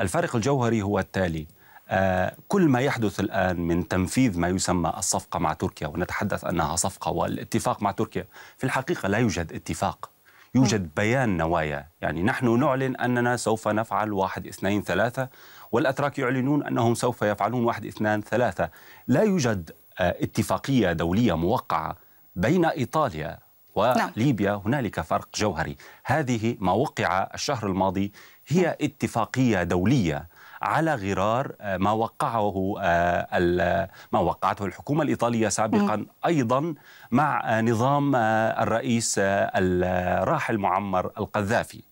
الفارق الجوهري هو التالي آه، كل ما يحدث الآن من تنفيذ ما يسمى الصفقة مع تركيا ونتحدث أنها صفقة والاتفاق مع تركيا في الحقيقة لا يوجد اتفاق يوجد نعم. بيان نوايا يعني نحن نعلن أننا سوف نفعل واحد اثنين ثلاثة والأتراك يعلنون أنهم سوف يفعلون واحد اثنان ثلاثة لا يوجد آه، اتفاقية دولية موقعة بين إيطاليا نعم. وليبيا هنالك فرق جوهري هذه ما وقع الشهر الماضي هي نعم. اتفاقية دولية على غرار آه، ما وقعه آه، ما وقعته الحكومه الايطاليه سابقا ايضا مع نظام آه، الرئيس الراحل معمر القذافي